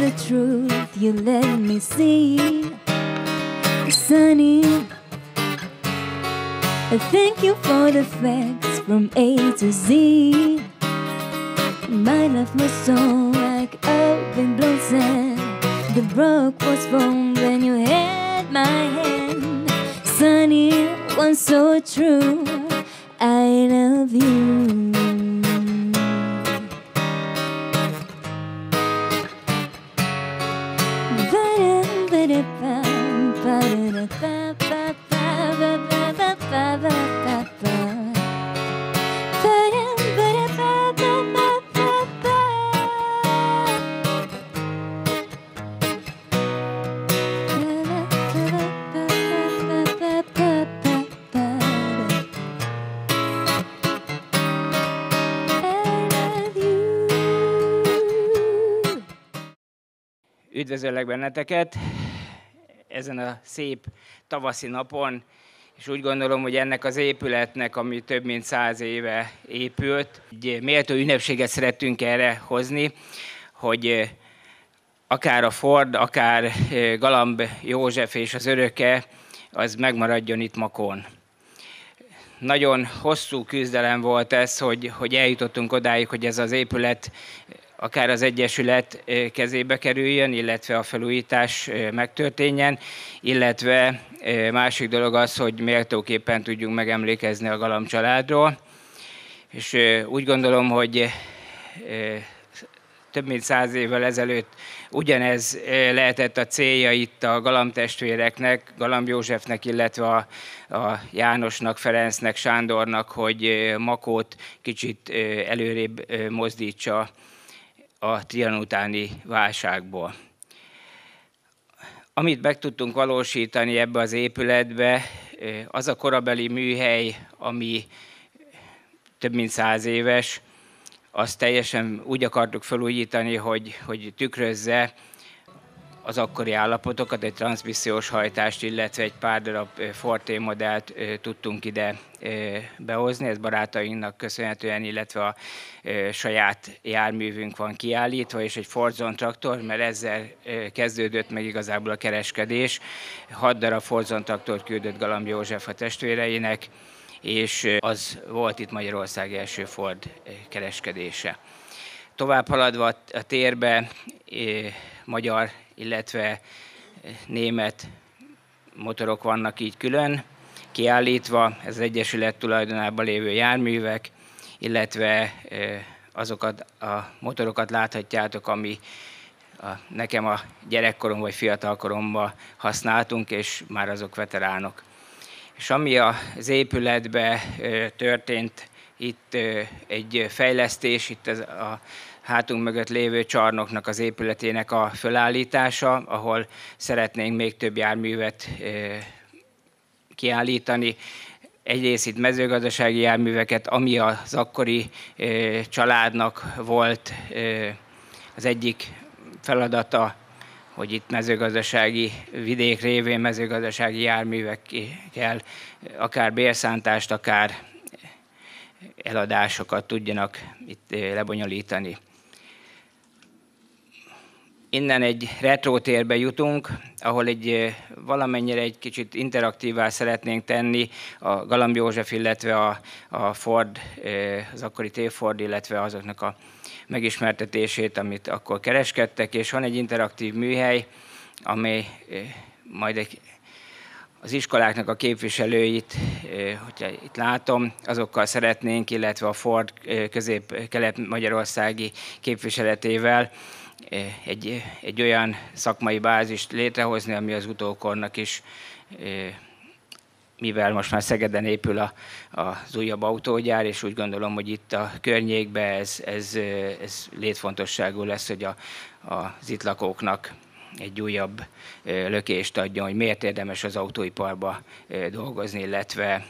the truth you let me see. Sunny, thank you for the facts from A to Z. My life was so like open blown sand. The rock was formed when you had my hand. Sunny, one so true. I love you. Üdvözöllek benneteket ezen a szép tavaszi napon, és úgy gondolom, hogy ennek az épületnek, ami több mint száz éve épült, egy méltó ünnepséget szerettünk erre hozni, hogy eh, akár a Ford, akár eh, Galamb József és az öröke, az megmaradjon itt Makon. Nagyon hosszú küzdelem volt ez, hogy, hogy eljutottunk odáig, hogy ez az épület akár az Egyesület kezébe kerüljön, illetve a felújítás megtörténjen, illetve másik dolog az, hogy méltóképpen tudjunk megemlékezni a Galamb családról. És úgy gondolom, hogy több mint száz évvel ezelőtt ugyanez lehetett a célja itt a Galamb testvéreknek, Galamb Józsefnek, illetve a, a Jánosnak, Ferencnek, Sándornak, hogy Makót kicsit előrébb mozdítsa a trian utáni válságból. Amit meg tudtunk valósítani ebbe az épületbe, az a korabeli műhely, ami több mint száz éves, azt teljesen úgy akartuk felújítani, hogy, hogy tükrözze az akkori állapotokat, egy transmissziós hajtást, illetve egy pár darab Forte modellt tudtunk ide behozni, ez barátainknak köszönhetően, illetve a saját járművünk van kiállítva, és egy Forzon traktor, mert ezzel kezdődött meg igazából a kereskedés. Hat darab Forzon traktort küldött Galamb József a testvéreinek, és az volt itt Magyarország első Ford kereskedése. Tovább haladva a térbe, magyar illetve eh, német motorok vannak így külön kiállítva, ez az Egyesület tulajdonában lévő járművek, illetve eh, azokat a motorokat láthatjátok, ami a, nekem a gyerekkorom vagy fiatalkoromban használtunk, és már azok veteránok. És ami az épületbe eh, történt, itt egy fejlesztés, itt az a hátunk mögött lévő csarnoknak az épületének a fölállítása, ahol szeretnénk még több járművet kiállítani, egyrészt itt mezőgazdasági járműveket, ami az akkori családnak volt az egyik feladata, hogy itt mezőgazdasági vidék révén mezőgazdasági járművekkel akár bérszántást, akár eladásokat tudjanak itt lebonyolítani. Innen egy retrótérbe jutunk, ahol egy valamennyire egy kicsit interaktívá szeretnénk tenni a Galamb József, illetve a, a Ford, az akkori T-Ford, illetve azoknak a megismertetését, amit akkor kereskedtek, és van egy interaktív műhely, amely majd egy az iskoláknak a képviselőit, hogyha itt látom, azokkal szeretnénk, illetve a Ford közép-kelet-magyarországi képviseletével Eh, egy, egy olyan szakmai bázist létrehozni, ami az utókornak is, eh, mivel most már Szegeden épül a, az újabb autógyár, és úgy gondolom, hogy itt a környékben ez, ez, eh, ez létfontosságú lesz, hogy a, az itt lakóknak egy újabb lökést adjon, hogy miért érdemes az autóiparba dolgozni, illetve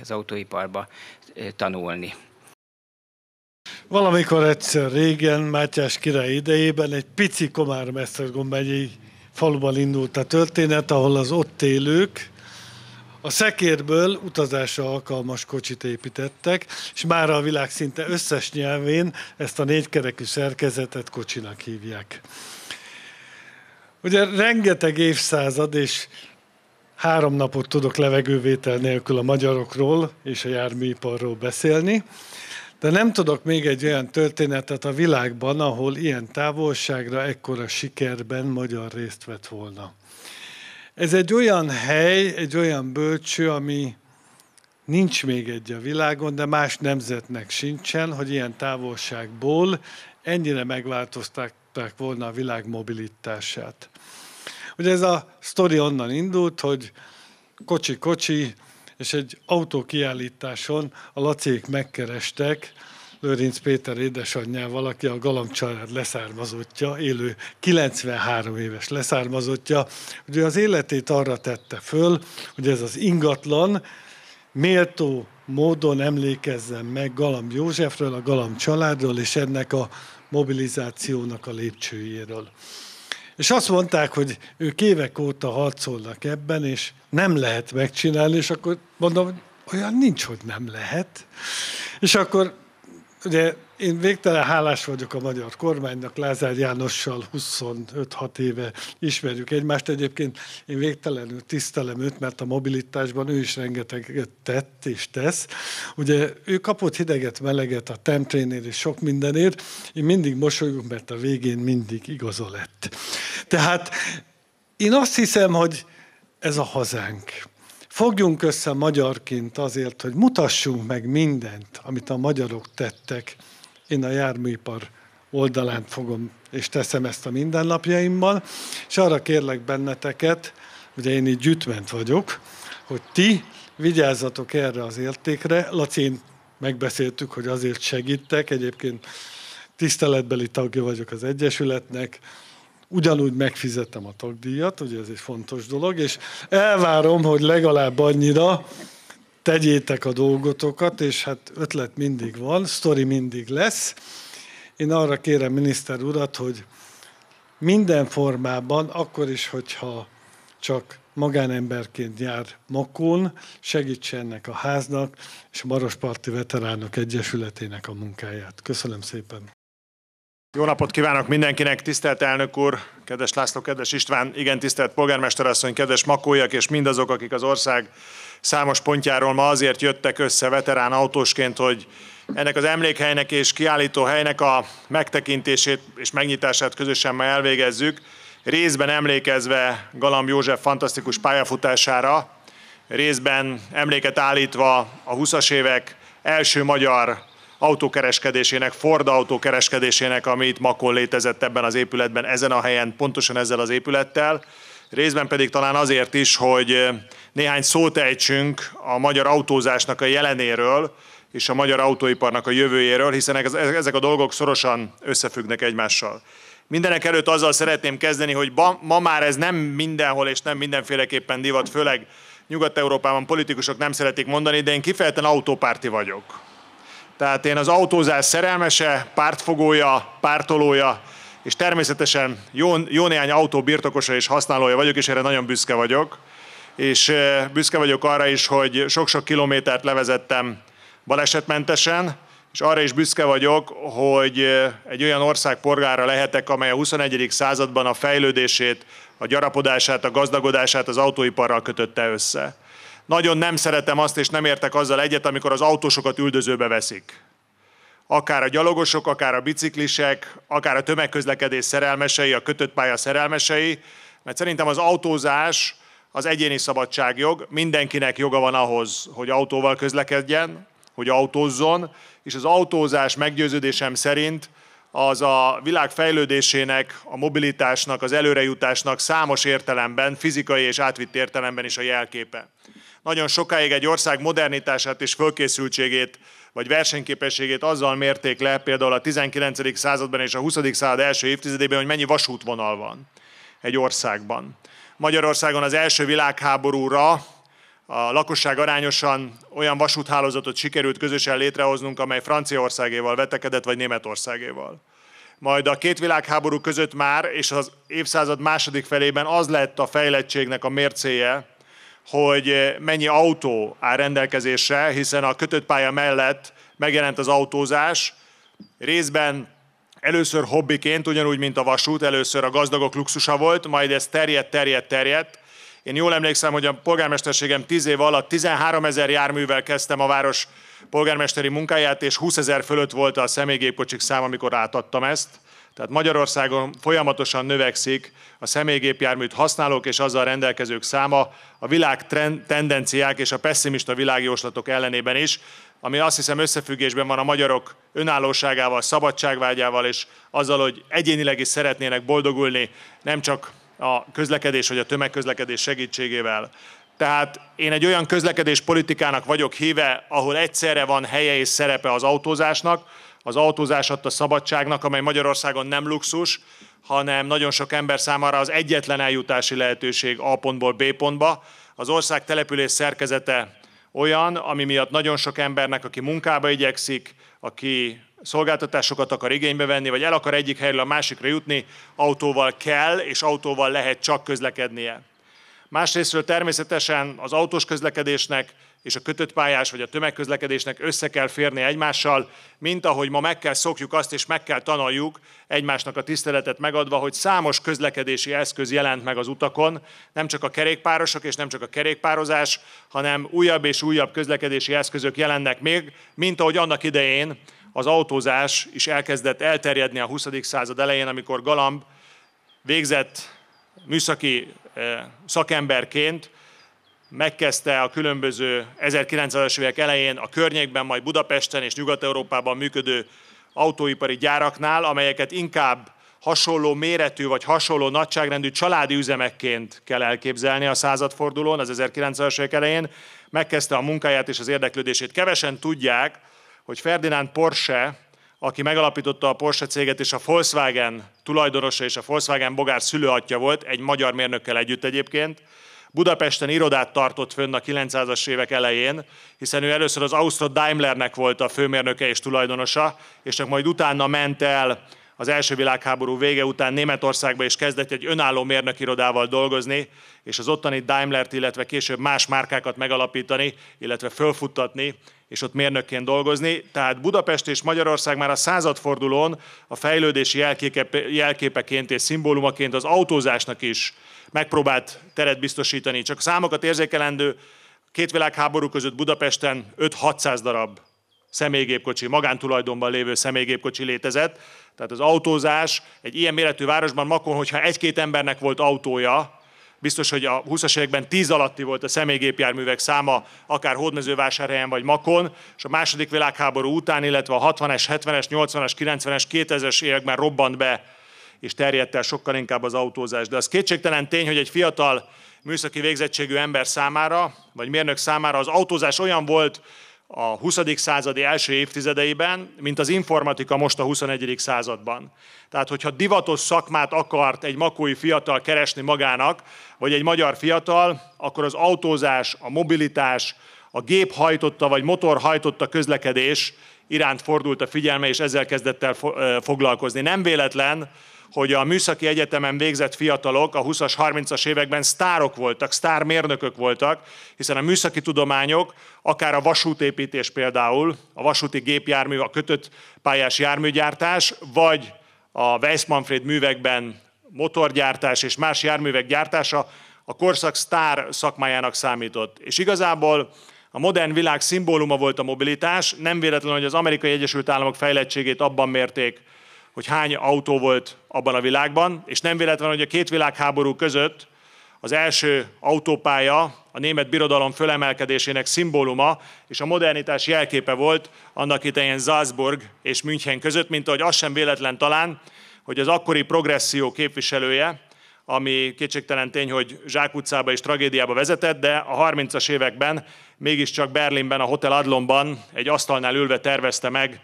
az autóiparba tanulni. Valamikor egyszer régen, Mátyás király idejében egy pici Komármesztergomb megyei faluban indult a történet, ahol az ott élők a szekérből utazásra alkalmas kocsit építettek, és már a világ szinte összes nyelvén ezt a négykerekű szerkezetet kocsinak hívják. Ugye rengeteg évszázad és három napot tudok levegővétel nélkül a magyarokról és a járműiparról beszélni, de nem tudok még egy olyan történetet a világban, ahol ilyen távolságra, ekkora sikerben magyar részt vett volna. Ez egy olyan hely, egy olyan bölcső, ami nincs még egy a világon, de más nemzetnek sincsen, hogy ilyen távolságból ennyire megváltozták volna a világ mobilitását. Ugye ez a sztori onnan indult, hogy kocsi-kocsi és egy autókiállításon a lacék megkerestek, Lőrinc Péter édesanyjával, aki a Galamb család leszármazottja, élő 93 éves leszármazottja, hogy az életét arra tette föl, hogy ez az ingatlan méltó módon emlékezzen meg Galamb Józsefről, a Galamb családról és ennek a mobilizációnak a lépcsőjéről. És azt mondták, hogy ők évek óta harcolnak ebben, és nem lehet megcsinálni, és akkor mondom, hogy olyan nincs, hogy nem lehet. És akkor ugye én végtelen hálás vagyok a magyar kormánynak, Lázár Jánossal 25-6 éve ismerjük egymást. Egyébként én végtelenül tisztelem őt, mert a mobilitásban ő is rengeteget tett és tesz. Ugye ő kapott hideget, meleget a temprénél és sok mindenért. Én mindig mosolyogok, mert a végén mindig igaza lett. Tehát én azt hiszem, hogy ez a hazánk. Fogjunk össze magyarként azért, hogy mutassunk meg mindent, amit a magyarok tettek én a járműipar oldalán fogom, és teszem ezt a mindennapjaimmal, és arra kérlek benneteket, ugye én így gyűjtment vagyok, hogy ti vigyázzatok erre az értékre. én megbeszéltük, hogy azért segítek, egyébként tiszteletbeli tagja vagyok az Egyesületnek, ugyanúgy megfizettem a tagdíjat, ugye ez egy fontos dolog, és elvárom, hogy legalább annyira tegyétek a dolgotokat, és hát ötlet mindig van, sztori mindig lesz. Én arra kérem miniszter urat, hogy minden formában, akkor is, hogyha csak magánemberként jár Makón, segítse ennek a háznak és a Marosparti Veteránok Egyesületének a munkáját. Köszönöm szépen! Jó napot kívánok mindenkinek, tisztelt elnök úr, kedves László, kedves István, igen tisztelt polgármesterasszony, kedves makójak és mindazok, akik az ország számos pontjáról ma azért jöttek össze veterán autósként, hogy ennek az emlékhelynek és kiállító helynek a megtekintését és megnyitását közösen ma elvégezzük, részben emlékezve Galamb József fantasztikus pályafutására, részben emléket állítva a 20-as évek első magyar autókereskedésének, Ford autókereskedésének, ami itt Makon létezett ebben az épületben, ezen a helyen, pontosan ezzel az épülettel részben pedig talán azért is, hogy eh, néhány szót ejtsünk a magyar autózásnak a jelenéről és a magyar autóiparnak a jövőjéről, hiszen ezek a dolgok szorosan összefüggnek egymással. Mindenek előtt azzal szeretném kezdeni, hogy ma már ez nem mindenhol és nem mindenféleképpen divat, főleg Nyugat-Európában politikusok nem szeretik mondani, de én kifejezetten autópárti vagyok. Tehát én az autózás szerelmese, pártfogója, pártolója, és természetesen jó, jó néhány autó birtokosa és használója vagyok, és erre nagyon büszke vagyok. És eh, büszke vagyok arra is, hogy sok-sok kilométert levezettem balesetmentesen, és arra is büszke vagyok, hogy eh, egy olyan ország polgára lehetek, amely a 21. században a fejlődését, a gyarapodását, a gazdagodását az autóiparral kötötte össze. Nagyon nem szeretem azt, és nem értek azzal egyet, amikor az autósokat üldözőbe veszik akár a gyalogosok, akár a biciklisek, akár a tömegközlekedés szerelmesei, a kötött pálya szerelmesei, mert szerintem az autózás az egyéni szabadságjog, mindenkinek joga van ahhoz, hogy autóval közlekedjen, hogy autózzon, és az autózás meggyőződésem szerint az a világ fejlődésének, a mobilitásnak, az előrejutásnak számos értelemben, fizikai és átvitt értelemben is a jelképe. Nagyon sokáig egy ország modernitását és fölkészültségét vagy versenyképességét azzal mérték le például a 19. században és a 20. század első évtizedében, hogy mennyi vasútvonal van egy országban. Magyarországon az első világháborúra a lakosság arányosan olyan vasúthálózatot sikerült közösen létrehoznunk, amely Franciaországéval vetekedett, vagy Németországéval. Majd a két világháború között már, és az évszázad második felében az lett a fejlettségnek a mércéje, hogy eh, mennyi autó áll rendelkezésre, hiszen a kötött pálya mellett megjelent az autózás, részben először hobbiként, ugyanúgy, mint a vasút, először a gazdagok luxusa volt, majd ez terjedt, terjedt, terjedt. Én jól emlékszem, hogy a polgármesterségem 10 év alatt 13 ezer járművel kezdtem a város polgármesteri munkáját, és 20 ezer fölött volt a személygépkocsik szám, amikor átadtam ezt. Tehát Magyarországon folyamatosan növekszik a személygépjárműt használók és azzal rendelkezők száma a világ trend, tendenciák és a pessimista világjóslatok ellenében is, ami azt hiszem összefüggésben van a magyarok önállóságával, szabadságvágyával és azzal, hogy egyénileg is szeretnének boldogulni, nem csak a közlekedés vagy a tömegközlekedés segítségével. Tehát én egy olyan közlekedés politikának vagyok híve, ahol egyszerre van helye és szerepe az autózásnak, az autózás adta szabadságnak, amely Magyarországon nem luxus, hanem nagyon sok ember számára az egyetlen eljutási lehetőség A pontból B pontba. Az ország település szerkezete olyan, ami miatt nagyon sok embernek, aki munkába igyekszik, aki szolgáltatásokat akar igénybe venni, vagy el akar egyik helyről a másikra jutni, autóval kell, és autóval lehet csak közlekednie. Másrésztről természetesen az autós közlekedésnek és a kötött pályás vagy a tömegközlekedésnek össze kell férni egymással, mint ahogy ma meg kell szokjuk azt, és meg kell tanuljuk egymásnak a tiszteletet megadva, hogy számos közlekedési eszköz jelent meg az utakon, nem csak a kerékpárosok és nem csak a kerékpározás, hanem újabb és újabb közlekedési eszközök jelennek még, mint ahogy annak idején az autózás is elkezdett elterjedni a 20. század elején, amikor Galamb végzett műszaki eh, szakemberként megkezdte a különböző 1900-as évek elején a környékben, majd Budapesten és Nyugat-Európában működő autóipari gyáraknál, amelyeket inkább hasonló méretű vagy hasonló nagyságrendű családi üzemekként kell elképzelni a századfordulón, az 1900-as évek elején. Megkezdte a munkáját és az érdeklődését. Kevesen tudják, hogy Ferdinand Porsche, aki megalapította a Porsche céget, és a Volkswagen tulajdonosa és a Volkswagen bogár szülőatja volt, egy magyar mérnökkel együtt egyébként, Budapesten irodát tartott fönn a 900-as évek elején, hiszen ő először az Austro Daimlernek volt a főmérnöke és tulajdonosa, és csak majd utána ment el az első világháború vége után Németországba is kezdett egy önálló mérnökirodával dolgozni, és az ottani Daimlert, illetve később más márkákat megalapítani, illetve fölfuttatni, és ott mérnökként dolgozni. Tehát Budapest és Magyarország már a századfordulón a fejlődési jelképeként és szimbólumaként az autózásnak is megpróbált teret biztosítani. Csak a számokat érzékelendő, két világháború között Budapesten 5-600 darab személygépkocsi, magántulajdonban lévő személygépkocsi létezett, tehát az autózás egy ilyen méretű városban makon, hogyha egy-két embernek volt autója, biztos, hogy a 20-as években 10 alatti volt a személygépjárművek száma, akár hódmezővásárhelyen vagy Makon, és a második világháború után, illetve a 60-es, 70-es, 80 es 90-es, 2000-es években robbant be, és terjedt el sokkal inkább az autózás. De az kétségtelen tény, hogy egy fiatal műszaki végzettségű ember számára, vagy mérnök számára az autózás olyan volt, a 20. századi első évtizedeiben, mint az informatika most a 21. században. Tehát, hogyha divatos szakmát akart egy makói fiatal keresni magának, vagy egy magyar fiatal, akkor az autózás, a mobilitás, a gép hajtotta vagy motor hajtotta közlekedés iránt fordult a figyelme, és ezzel kezdett el foglalkozni. Nem véletlen, hogy a műszaki egyetemen végzett fiatalok a 20-as, 30-as években sztárok voltak, sztármérnökök voltak, hiszen a műszaki tudományok, akár a vasútépítés például, a vasúti gépjármű, a kötött pályás járműgyártás, vagy a Weissmanfred művekben motorgyártás és más járművek gyártása a korszak sztár szakmájának számított. És igazából a modern világ szimbóluma volt a mobilitás, nem véletlen, hogy az amerikai Egyesült Államok fejlettségét abban mérték, hogy hány autó volt abban a világban, és nem véletlen, hogy a két világháború között az első autópálya a német birodalom fölemelkedésének szimbóluma és a modernitás jelképe volt annak idején Salzburg és München között, mint ahogy az sem véletlen talán, hogy az akkori progresszió képviselője, ami kétségtelen tény, hogy utcába és tragédiába vezetett, de a 30-as években mégiscsak Berlinben, a Hotel Adlonban egy asztalnál ülve tervezte meg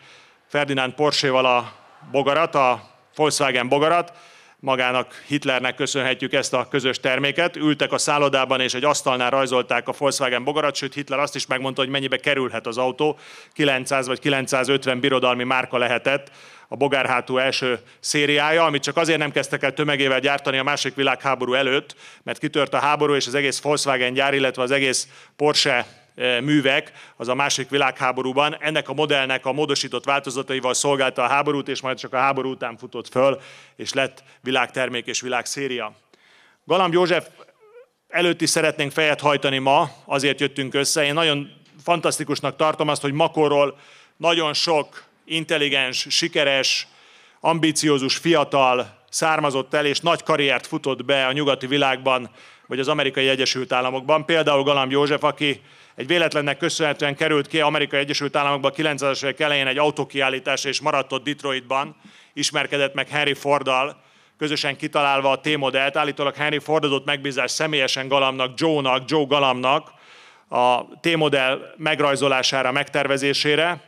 Ferdinand Porséval a bogarat, a Volkswagen bogarat, magának Hitlernek köszönhetjük ezt a közös terméket. Ültek a szállodában és egy asztalnál rajzolták a Volkswagen bogarat, sőt Hitler azt is megmondta, hogy mennyibe kerülhet az autó. 900 vagy 950 birodalmi márka lehetett a bogárhátú első szériája, amit csak azért nem kezdtek el tömegével gyártani a második világháború előtt, mert kitört a háború, és az egész Volkswagen gyár, illetve az egész Porsche E, művek, az a második világháborúban. Ennek a modellnek a módosított változataival szolgálta a háborút, és majd csak a háború után futott föl, és lett világtermék és világszéria. Galamb József előtt is szeretnénk fejet hajtani ma, azért jöttünk össze. Én nagyon fantasztikusnak tartom azt, hogy makorról nagyon sok intelligens, sikeres, ambiciózus fiatal származott el, és nagy karriert futott be a nyugati világban, vagy az amerikai Egyesült Államokban. Például Galamb József, aki egy véletlennek köszönhetően került ki Amerikai Egyesült Államokba 90-es évek elején egy autókiállítás, és maradt ott Detroitban, ismerkedett meg Henry Fordal, közösen kitalálva a T-modellt. Állítólag Henry Ford adott megbízást személyesen Galamnak, Joe-nak, Joe Galamnak a T-modell megrajzolására, megtervezésére,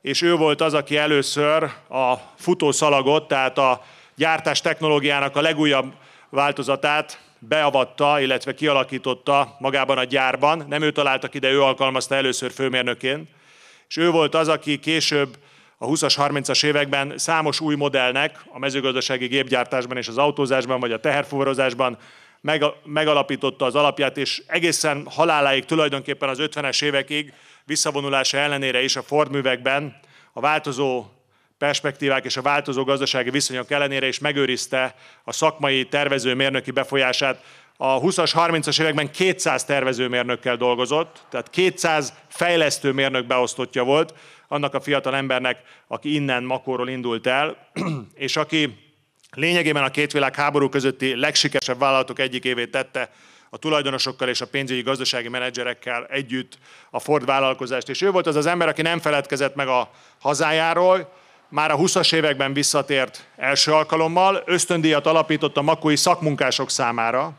és ő volt az, aki először a futószalagot, tehát a gyártás technológiának a legújabb változatát beavatta, illetve kialakította magában a gyárban. Nem ő találtak ide, ő alkalmazta először főmérnökén. És ő volt az, aki később a 20-as, 30-as években számos új modellnek a mezőgazdasági gépgyártásban és az autózásban, vagy a teherfúvarozásban megalapította az alapját, és egészen haláláig tulajdonképpen az 50-es évekig visszavonulása ellenére is a Ford művekben a változó perspektívák és a változó gazdasági viszonyok ellenére is megőrizte a szakmai tervezőmérnöki befolyását. A 20-as, 30-as években 200 tervezőmérnökkel dolgozott, tehát 200 fejlesztő mérnök beosztottja volt annak a fiatal embernek, aki innen Makóról indult el, és aki lényegében a két világháború közötti legsikeresebb vállalatok évét tette a tulajdonosokkal és a pénzügyi gazdasági menedzserekkel együtt a Ford vállalkozást. És ő volt az az ember, aki nem feledkezett meg a hazájáról, már a 20-as években visszatért első alkalommal, ösztöndíjat alapított a makói szakmunkások számára.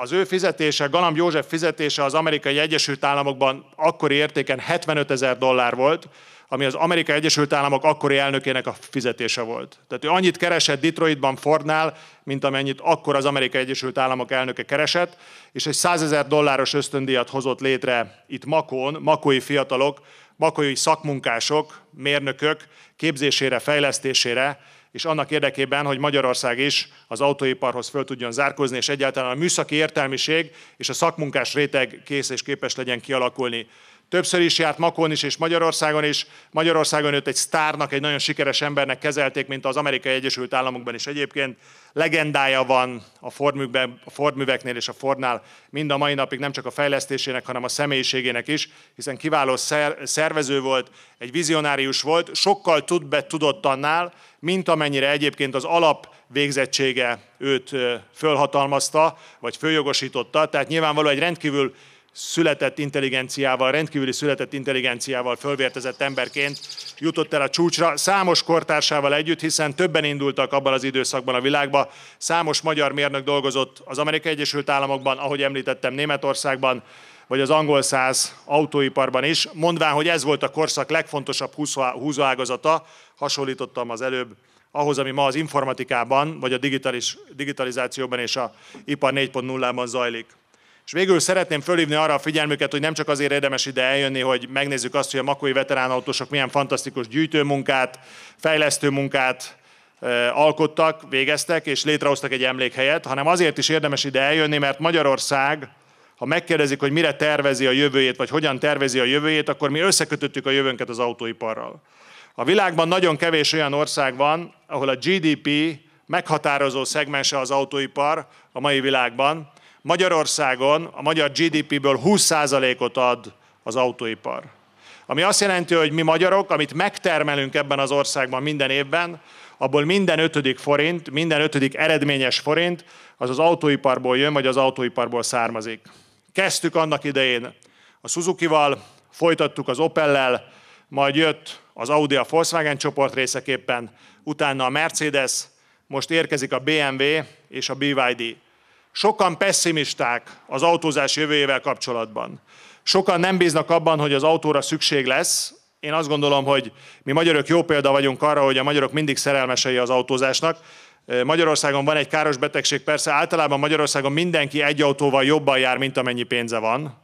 Az ő fizetése, Galamb József fizetése az amerikai Egyesült Államokban akkori értéken 75 ezer dollár volt, ami az Amerikai Egyesült Államok akkori elnökének a fizetése volt. Tehát ő annyit keresett Detroitban Fordnál, mint amennyit akkor az Amerikai Egyesült Államok elnöke keresett, és egy 100 ezer dolláros ösztöndíjat hozott létre itt Makón, makói fiatalok, Bakolyi szakmunkások, mérnökök képzésére, fejlesztésére, és annak érdekében, hogy Magyarország is az autóiparhoz föl tudjon zárkozni, és egyáltalán a műszaki értelmiség és a szakmunkás réteg kész és képes legyen kialakulni. Többször is járt Makon is és Magyarországon is. Magyarországon őt egy sztárnak, egy nagyon sikeres embernek kezelték, mint az Amerikai Egyesült Államokban is egyébként. Legendája van a Fordművekben, a Fordműveknél és a Fordnál mind a mai napig nem csak a fejlesztésének, hanem a személyiségének is, hiszen kiváló szervező volt, egy vizionárius volt, sokkal tud be tudott annál, mint amennyire egyébként az alap végzettsége őt fölhatalmazta, vagy följogosította. Tehát nyilvánvalóan egy rendkívül született intelligenciával, rendkívüli született intelligenciával fölvértezett emberként jutott el a csúcsra, számos kortársával együtt, hiszen többen indultak abban az időszakban a világba. Számos magyar mérnök dolgozott az Amerikai Egyesült Államokban, ahogy említettem, Németországban, vagy az angol száz autóiparban is, mondván, hogy ez volt a korszak legfontosabb húzóágazata, hasonlítottam az előbb ahhoz, ami ma az informatikában, vagy a digitaliz- digitalizációban és a ipar 4.0-ban zajlik. És végül szeretném fölhívni arra a figyelmüket, hogy nem csak azért érdemes ide eljönni, hogy megnézzük azt, hogy a makói veteránautósok milyen fantasztikus gyűjtőmunkát, fejlesztő munkát alkottak, végeztek és létrehoztak egy emlékhelyet, hanem azért is érdemes ide eljönni, mert Magyarország, ha megkérdezik, hogy mire tervezi a jövőjét, vagy hogyan tervezi a jövőjét, akkor mi összekötöttük a jövőnket az autóiparral. A világban nagyon kevés olyan ország van, ahol a GDP meghatározó szegmense az autóipar a mai világban, Magyarországon a magyar GDP-ből 20%-ot ad az autóipar. Ami azt jelenti, hogy mi magyarok, amit megtermelünk ebben az országban minden évben, abból minden ötödik forint, minden ötödik eredményes forint az az autóiparból jön, vagy az autóiparból származik. Kezdtük annak idején a Suzuki-val, folytattuk az Opel-lel, majd jött az Audi a Volkswagen csoport részeképpen, utána a Mercedes, most érkezik a BMW és a BYD. Sokan pessimisták az autózás jövőjével kapcsolatban. Sokan nem bíznak abban, hogy az autóra szükség lesz. Én azt gondolom, hogy mi magyarok jó példa vagyunk arra, hogy a magyarok mindig szerelmesei az autózásnak. Magyarországon van egy káros betegség, persze általában Magyarországon mindenki egy autóval jobban jár, mint amennyi pénze van.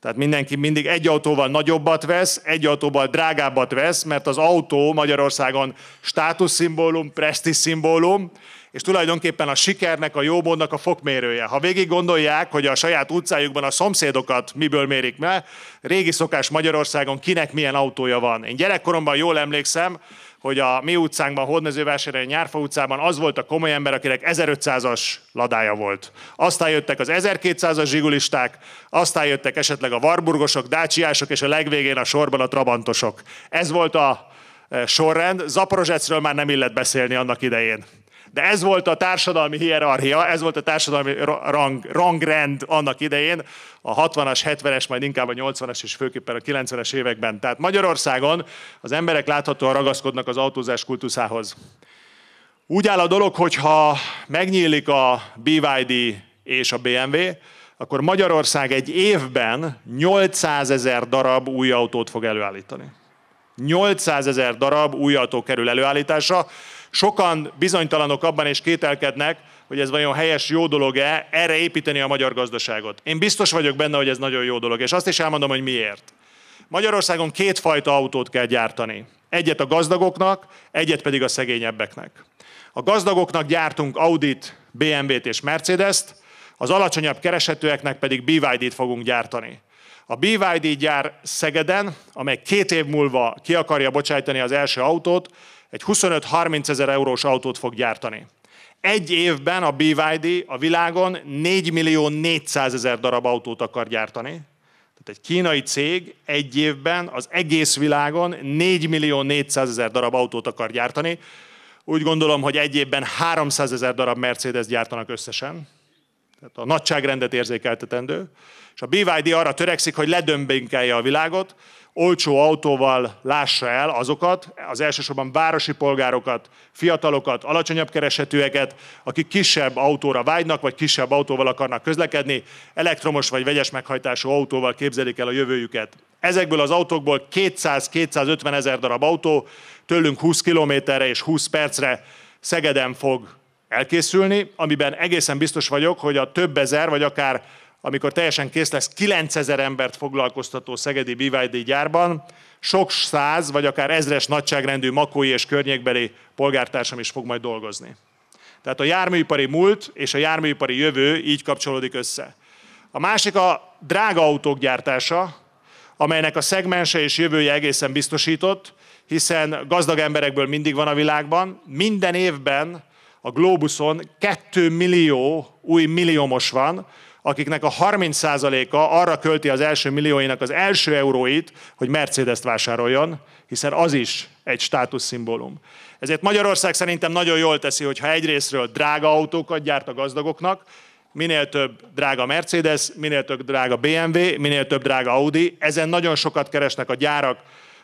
Tehát mindenki mindig egy autóval nagyobbat vesz, egy autóval drágábbat vesz, mert az autó Magyarországon státuszszimbólum, presztis szimbólum, és tulajdonképpen a sikernek, a jómódnak a fokmérője. Ha végig gondolják, hogy a saját utcájukban a szomszédokat miből mérik meg, régi szokás Magyarországon kinek milyen autója van. Én gyerekkoromban jól emlékszem, hogy a mi utcánkban, Hódmezővásárhelyen, Nyárfa utcában az volt a komoly ember, akinek 1500-as ladája volt. Aztán jöttek az 1200-as zsigulisták, aztán jöttek esetleg a varburgosok, dácsiások, és a legvégén a sorban a trabantosok. Ez volt a e, sorrend. Zaporozsecről már nem illet beszélni annak idején de ez volt a társadalmi hierarchia, ez volt a társadalmi rang, rangrend annak idején, a 60-as, 70-es, majd inkább a 80-as és főképpen a 90-es években. Tehát Magyarországon az emberek láthatóan ragaszkodnak az autózás kultuszához. Úgy áll a dolog, hogyha megnyílik a BYD és a BMW, akkor Magyarország egy évben 800 ezer darab új autót fog előállítani. 800 ezer darab új autó kerül előállításra, Sokan bizonytalanok abban és kételkednek, hogy ez vajon helyes, jó dolog-e erre építeni a magyar gazdaságot. Én biztos vagyok benne, hogy ez nagyon jó dolog, és azt is elmondom, hogy miért. Magyarországon kétfajta autót kell gyártani. Egyet a gazdagoknak, egyet pedig a szegényebbeknek. A gazdagoknak gyártunk Audit, BMW-t és Mercedes-t, az alacsonyabb keresetőeknek pedig BYD-t fogunk gyártani. A BYD gyár Szegeden, amely két év múlva ki akarja bocsájtani az első autót, egy 25-30 ezer eurós autót fog gyártani. Egy évben a BYD a világon 4 millió 400 ezer darab autót akar gyártani. Tehát egy kínai cég egy évben az egész világon 4 millió 400 ezer darab autót akar gyártani. Úgy gondolom, hogy egy évben 300 ezer darab Mercedes gyártanak összesen. Tehát a nagyságrendet érzékeltetendő. És a BYD arra törekszik, hogy ledömbénkelje a világot, olcsó autóval lássa el azokat, az elsősorban városi polgárokat, fiatalokat, alacsonyabb keresetűeket, akik kisebb autóra vágynak, vagy kisebb autóval akarnak közlekedni, elektromos vagy vegyes meghajtású autóval képzelik el a jövőjüket. Ezekből az autókból 200-250 ezer darab autó tőlünk 20 kilométerre és 20 percre Szegeden fog elkészülni, amiben egészen biztos vagyok, hogy a több ezer, vagy akár amikor teljesen kész lesz, 9000 embert foglalkoztató szegedi BYD gyárban, sok száz vagy akár ezres nagyságrendű makói és környékbeli polgártársam is fog majd dolgozni. Tehát a járműipari múlt és a járműipari jövő így kapcsolódik össze. A másik a drága autók gyártása, amelynek a szegmense és jövője egészen biztosított, hiszen gazdag emberekből mindig van a világban. Minden évben a Globuson 2 millió új milliómos van, akiknek a 30%-a arra költi az első millióinak az első euróit, hogy Mercedes-t vásároljon, hiszen az is egy státuszszimbólum. Ezért Magyarország szerintem nagyon jól teszi, hogyha egyrésztről drága autókat gyárt a gazdagoknak, minél több drága Mercedes, minél több drága BMW, minél több drága Audi. Ezen nagyon sokat keresnek a gyárak,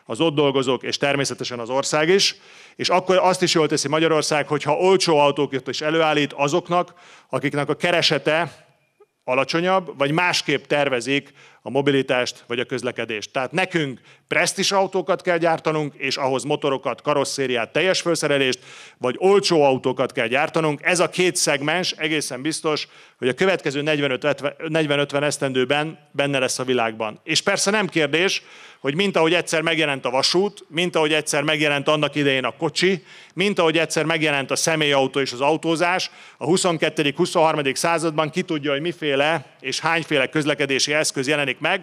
az ott dolgozók, és természetesen az ország is. És akkor azt is jól teszi Magyarország, hogyha olcsó autókat is előállít azoknak, akiknek a keresete alacsonyabb, vagy másképp tervezik a mobilitást vagy a közlekedést. Tehát nekünk presztis autókat kell gyártanunk, és ahhoz motorokat, karosszériát, teljes felszerelést, vagy olcsó autókat kell gyártanunk. Ez a két szegmens egészen biztos, hogy a következő 40-50 esztendőben benne lesz a világban. És persze nem kérdés, hogy mint ahogy egyszer megjelent a vasút, mint ahogy egyszer megjelent annak idején a kocsi, mint ahogy egyszer megjelent a személyautó és az autózás, a 22.-23. században ki tudja, hogy miféle és hányféle közlekedési eszköz jelenik meg,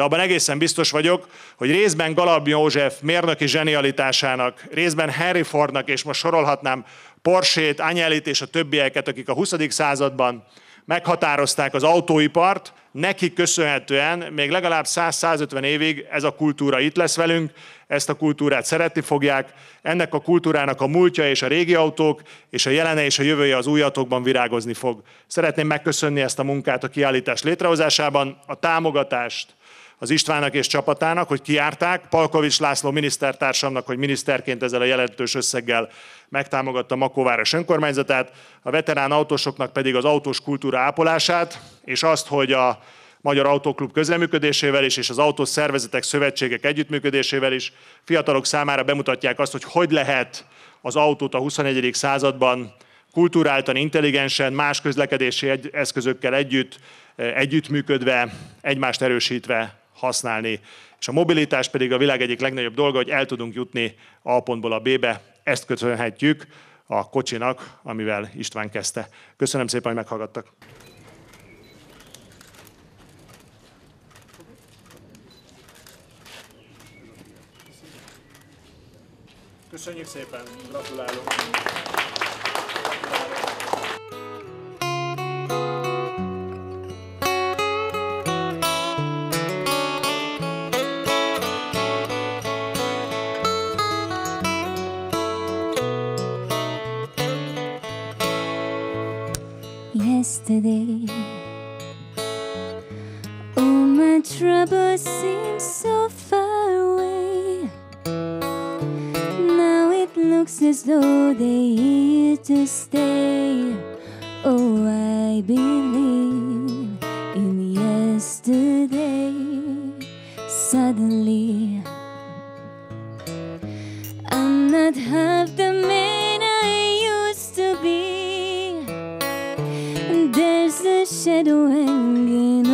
de abban egészen biztos vagyok, hogy részben Galab József mérnöki zsenialitásának, részben Henry Fordnak, és most sorolhatnám Porsét, Anyelit és a többieket, akik a 20. században meghatározták az autóipart, neki köszönhetően még legalább 100-150 évig ez a kultúra itt lesz velünk, ezt a kultúrát szeretni fogják, ennek a kultúrának a múltja és a régi autók, és a jelene és a jövője az új autókban virágozni fog. Szeretném megköszönni ezt a munkát a kiállítás létrehozásában, a támogatást, az Istvának és csapatának, hogy kiárták, Palkovics László minisztertársamnak, hogy miniszterként ezzel a jelentős összeggel megtámogatta Makóváros önkormányzatát, a veterán autósoknak pedig az autós kultúra ápolását, és azt, hogy a Magyar Autóklub közreműködésével is, és az autós szervezetek, szövetségek együttműködésével is fiatalok számára bemutatják azt, hogy hogy lehet az autót a 21. században kulturáltan, intelligensen, más közlekedési eszközökkel együtt, eh, együttműködve, egymást erősítve használni. És a mobilitás pedig a világ egyik legnagyobb dolga, hogy el tudunk jutni A pontból a B-be. Ezt köszönhetjük a kocsinak, amivel István kezdte. Köszönöm szépen, hogy meghallgattak. Köszönjük szépen, gratulálok! there's a shadow hanging